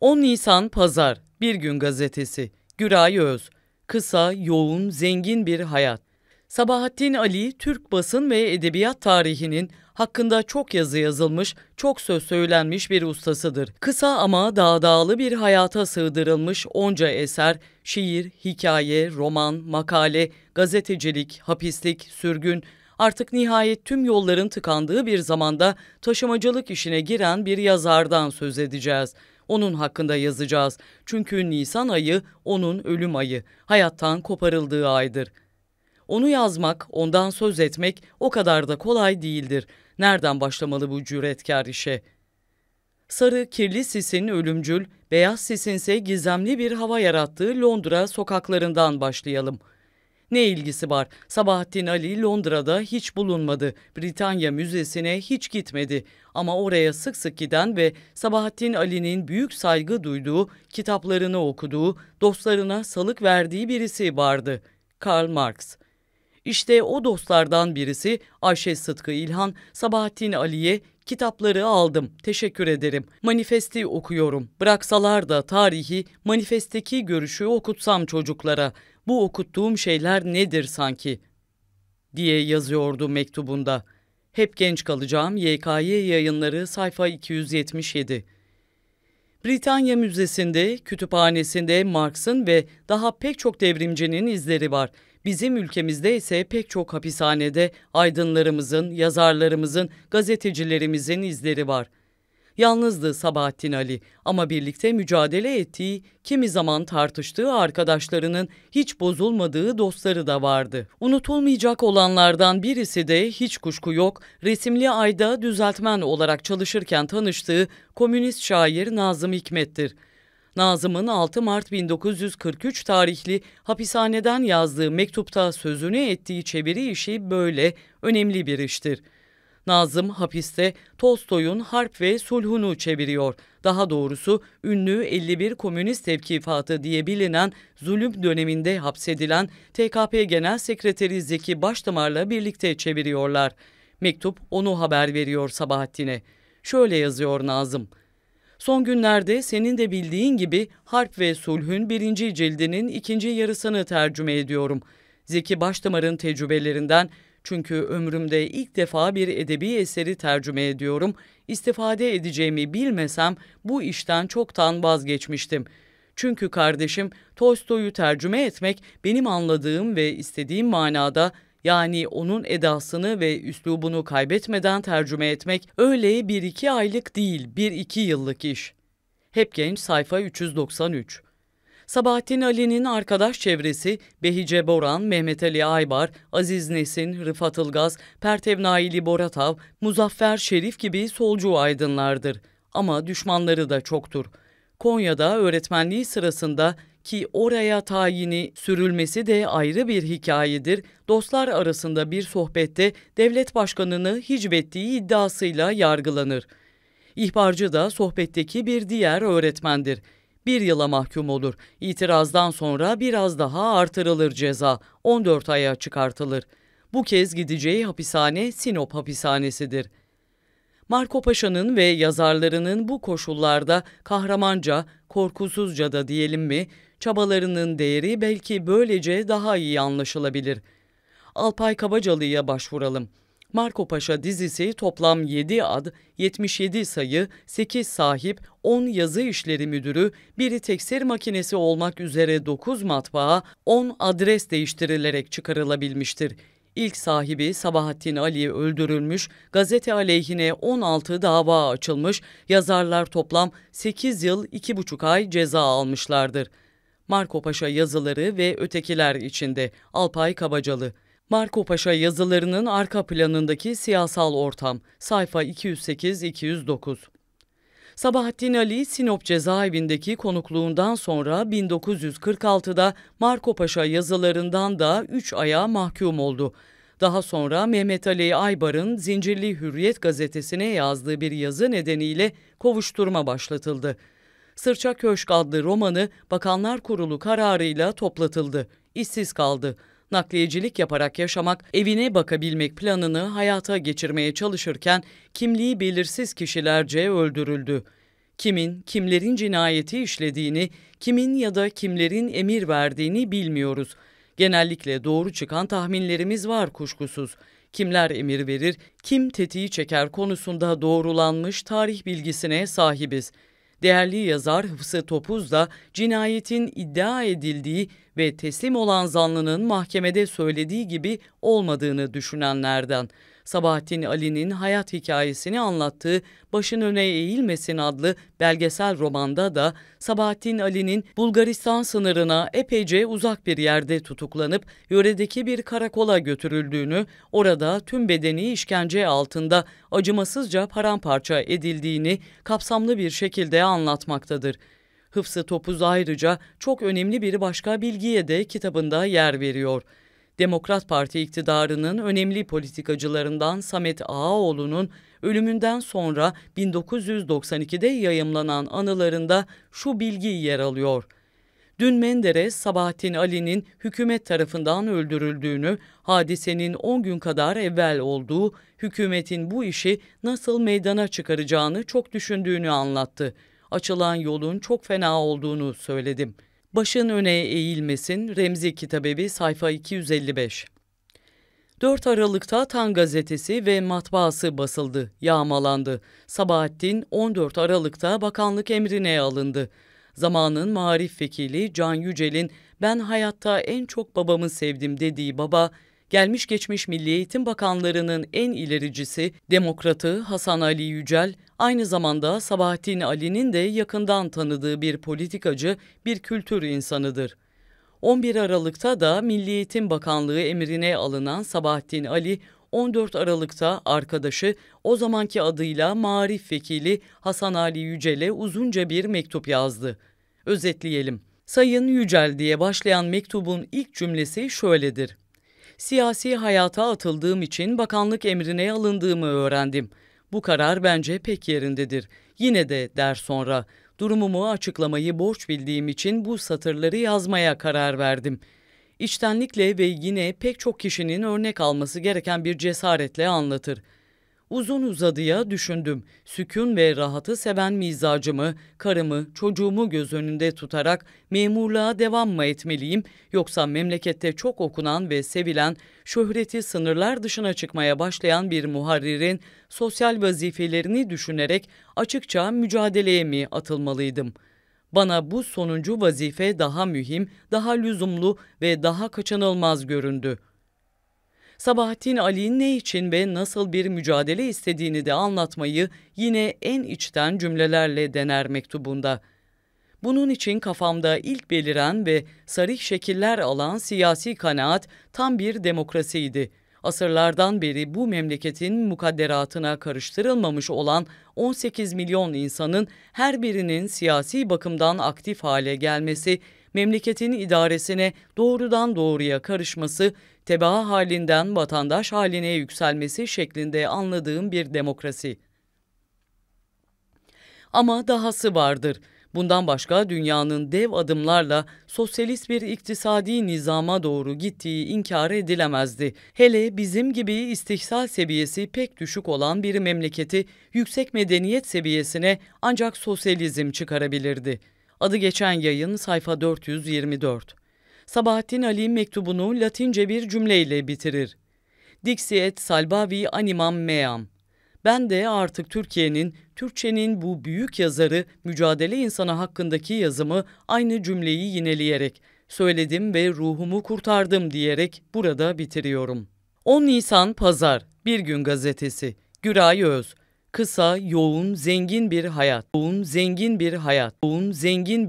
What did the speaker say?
10 Nisan Pazar, Bir Gün Gazetesi, Güray Öz. Kısa, yoğun, zengin bir hayat. Sabahattin Ali, Türk basın ve edebiyat tarihinin hakkında çok yazı yazılmış, çok söz söylenmiş bir ustasıdır. Kısa ama dağdağlı bir hayata sığdırılmış onca eser, şiir, hikaye, roman, makale, gazetecilik, hapislik, sürgün, artık nihayet tüm yolların tıkandığı bir zamanda taşımacılık işine giren bir yazardan söz edeceğiz. Onun hakkında yazacağız. Çünkü Nisan ayı onun ölüm ayı, hayattan koparıldığı aydır. Onu yazmak, ondan söz etmek o kadar da kolay değildir. Nereden başlamalı bu cüretkar işe? Sarı, kirli sisin ölümcül, beyaz sisinse gizemli bir hava yarattığı Londra sokaklarından başlayalım.'' Ne ilgisi var? Sabahattin Ali Londra'da hiç bulunmadı. Britanya Müzesi'ne hiç gitmedi. Ama oraya sık sık giden ve Sabahattin Ali'nin büyük saygı duyduğu, kitaplarını okuduğu, dostlarına salık verdiği birisi vardı. Karl Marx. İşte o dostlardan birisi Ayşe Sıtkı İlhan, Sabahattin Ali'ye kitapları aldım, teşekkür ederim, manifesti okuyorum, bıraksalar da tarihi, manifesteki görüşü okutsam çocuklara.'' bu okuttuğum şeyler nedir sanki diye yazıyordu mektubunda. Hep genç kalacağım YKY yayınları sayfa 277. Britanya Müzesi'nde, kütüphanesinde Marx'ın ve daha pek çok devrimcinin izleri var. Bizim ülkemizde ise pek çok hapishanede aydınlarımızın, yazarlarımızın, gazetecilerimizin izleri var.'' Yalnızdı Sabahattin Ali ama birlikte mücadele ettiği, kimi zaman tartıştığı arkadaşlarının hiç bozulmadığı dostları da vardı. Unutulmayacak olanlardan birisi de hiç kuşku yok, resimli ayda düzeltmen olarak çalışırken tanıştığı komünist şair Nazım Hikmet'tir. Nazım'ın 6 Mart 1943 tarihli hapishaneden yazdığı mektupta sözünü ettiği çeviri işi böyle önemli bir iştir. Nazım hapiste Tolstoy'un Harp ve Sulh'unu çeviriyor. Daha doğrusu ünlü 51 Komünist Tevkifatı diye bilinen zulüm döneminde hapsedilen TKP Genel Sekreteri Zeki Başdamar'la birlikte çeviriyorlar. Mektup onu haber veriyor Sabahattin'e. Şöyle yazıyor Nazım. Son günlerde senin de bildiğin gibi Harp ve Sulh'ün birinci cildinin ikinci yarısını tercüme ediyorum. Zeki Başdamar'ın tecrübelerinden çünkü ömrümde ilk defa bir edebi eseri tercüme ediyorum. İstifade edeceğimi bilmesem bu işten çoktan vazgeçmiştim. Çünkü kardeşim Tolstoy'u tercüme etmek benim anladığım ve istediğim manada yani onun edasını ve üslubunu kaybetmeden tercüme etmek öyle bir iki aylık değil bir iki yıllık iş. Hep Genç sayfa 393 Sabahattin Ali'nin arkadaş çevresi Behice Boran, Mehmet Ali Aybar, Aziz Nesin, Rıfat Ilgaz, Pertev Naili Boratav, Muzaffer Şerif gibi solcu aydınlardır. Ama düşmanları da çoktur. Konya'da öğretmenliği sırasında ki oraya tayini sürülmesi de ayrı bir hikayedir. Dostlar arasında bir sohbette devlet başkanını hicvettiği iddiasıyla yargılanır. İhbarcı da sohbetteki bir diğer öğretmendir bir yıla mahkum olur. İtirazdan sonra biraz daha artırılır ceza, 14 aya çıkartılır. Bu kez gideceği hapishane Sinop hapishanesidir. Marco Paşa'nın ve yazarlarının bu koşullarda kahramanca, korkusuzca da diyelim mi, çabalarının değeri belki böylece daha iyi anlaşılabilir. Alpay Kabacalı'ya başvuralım.'' Marco Paşa dizisi toplam 7 ad, 77 sayı, 8 sahip, 10 yazı işleri müdürü, biri teksir makinesi olmak üzere 9 matbaa, 10 adres değiştirilerek çıkarılabilmiştir. İlk sahibi Sabahattin Ali öldürülmüş, gazete aleyhine 16 dava açılmış, yazarlar toplam 8 yıl 2,5 ay ceza almışlardır. Marco Paşa yazıları ve ötekiler içinde Alpay Kabacalı Marco Paşa yazılarının arka planındaki siyasal ortam. Sayfa 208-209. Sabahattin Ali Sinop cezaevindeki konukluğundan sonra 1946'da Marco Paşa yazılarından da 3 aya mahkum oldu. Daha sonra Mehmet Ali Aybar'ın Zincirli Hürriyet gazetesine yazdığı bir yazı nedeniyle kovuşturma başlatıldı. Sırça Köşk adlı romanı Bakanlar Kurulu kararıyla toplatıldı. İşsiz kaldı nakliyecilik yaparak yaşamak, evine bakabilmek planını hayata geçirmeye çalışırken kimliği belirsiz kişilerce öldürüldü. Kimin, kimlerin cinayeti işlediğini, kimin ya da kimlerin emir verdiğini bilmiyoruz. Genellikle doğru çıkan tahminlerimiz var kuşkusuz. Kimler emir verir, kim tetiği çeker konusunda doğrulanmış tarih bilgisine sahibiz. Değerli yazar Hıfzı Topuz da cinayetin iddia edildiği ve teslim olan zanlının mahkemede söylediği gibi olmadığını düşünenlerden. Sabahattin Ali'nin hayat hikayesini anlattığı Başın Öne Eğilmesin adlı belgesel romanda da Sabahattin Ali'nin Bulgaristan sınırına epeyce uzak bir yerde tutuklanıp yöredeki bir karakola götürüldüğünü, orada tüm bedeni işkence altında acımasızca paramparça edildiğini kapsamlı bir şekilde anlatmaktadır. Hıfsı Topuz ayrıca çok önemli bir başka bilgiye de kitabında yer veriyor. Demokrat Parti iktidarının önemli politikacılarından Samet Ağaoğlu'nun ölümünden sonra 1992'de yayımlanan anılarında şu bilgi yer alıyor. Dün Menderes, Sabahattin Ali'nin hükümet tarafından öldürüldüğünü, hadisenin 10 gün kadar evvel olduğu, hükümetin bu işi nasıl meydana çıkaracağını çok düşündüğünü anlattı. Açılan yolun çok fena olduğunu söyledim.'' Başın öne eğilmesin Remzi Kitabevi sayfa 255. 4 Aralık'ta Tan gazetesi ve matbaası basıldı, yağmalandı. Sabahattin 14 Aralık'ta bakanlık emrine alındı. Zamanın marif vekili Can Yücel'in ben hayatta en çok babamı sevdim dediği baba Gelmiş geçmiş Milli Eğitim Bakanlarının en ilericisi demokratı Hasan Ali Yücel, aynı zamanda Sabahattin Ali'nin de yakından tanıdığı bir politikacı, bir kültür insanıdır. 11 Aralık'ta da Milli Eğitim Bakanlığı emrine alınan Sabahattin Ali, 14 Aralık'ta arkadaşı o zamanki adıyla Marif Vekili Hasan Ali Yücel'e uzunca bir mektup yazdı. Özetleyelim. Sayın Yücel diye başlayan mektubun ilk cümlesi şöyledir. Siyasi hayata atıldığım için bakanlık emrine alındığımı öğrendim. Bu karar bence pek yerindedir. Yine de der sonra durumumu açıklamayı borç bildiğim için bu satırları yazmaya karar verdim. İçtenlikle ve yine pek çok kişinin örnek alması gereken bir cesaretle anlatır.'' Uzun uzadıya düşündüm. Sükun ve rahatı seven mizacımı, karımı, çocuğumu göz önünde tutarak memurluğa devam mı etmeliyim yoksa memlekette çok okunan ve sevilen, şöhreti sınırlar dışına çıkmaya başlayan bir muharririn sosyal vazifelerini düşünerek açıkça mücadeleye mi atılmalıydım?'' Bana bu sonuncu vazife daha mühim, daha lüzumlu ve daha kaçınılmaz göründü.'' Sabahattin Ali'nin ne için ve nasıl bir mücadele istediğini de anlatmayı yine en içten cümlelerle dener mektubunda. Bunun için kafamda ilk beliren ve sarih şekiller alan siyasi kanaat tam bir demokrasiydi. Asırlardan beri bu memleketin mukadderatına karıştırılmamış olan 18 milyon insanın her birinin siyasi bakımdan aktif hale gelmesi memleketin idaresine doğrudan doğruya karışması tebaa halinden vatandaş haline yükselmesi şeklinde anladığım bir demokrasi. Ama dahası vardır. Bundan başka dünyanın dev adımlarla sosyalist bir iktisadi nizama doğru gittiği inkar edilemezdi. Hele bizim gibi istihsal seviyesi pek düşük olan bir memleketi yüksek medeniyet seviyesine ancak sosyalizm çıkarabilirdi. Adı geçen yayın sayfa 424. Sabahattin Ali mektubunu Latince bir cümleyle bitirir. Dixi et salbavi animam meam. Ben de artık Türkiye'nin, Türkçenin bu büyük yazarı, mücadele insanı hakkındaki yazımı aynı cümleyi yineleyerek, söyledim ve ruhumu kurtardım diyerek burada bitiriyorum. 10 Nisan Pazar, Bir Gün Gazetesi, Güray Öz, kısa, yoğun, zengin bir hayat, yoğun, zengin bir hayat, yoğun, zengin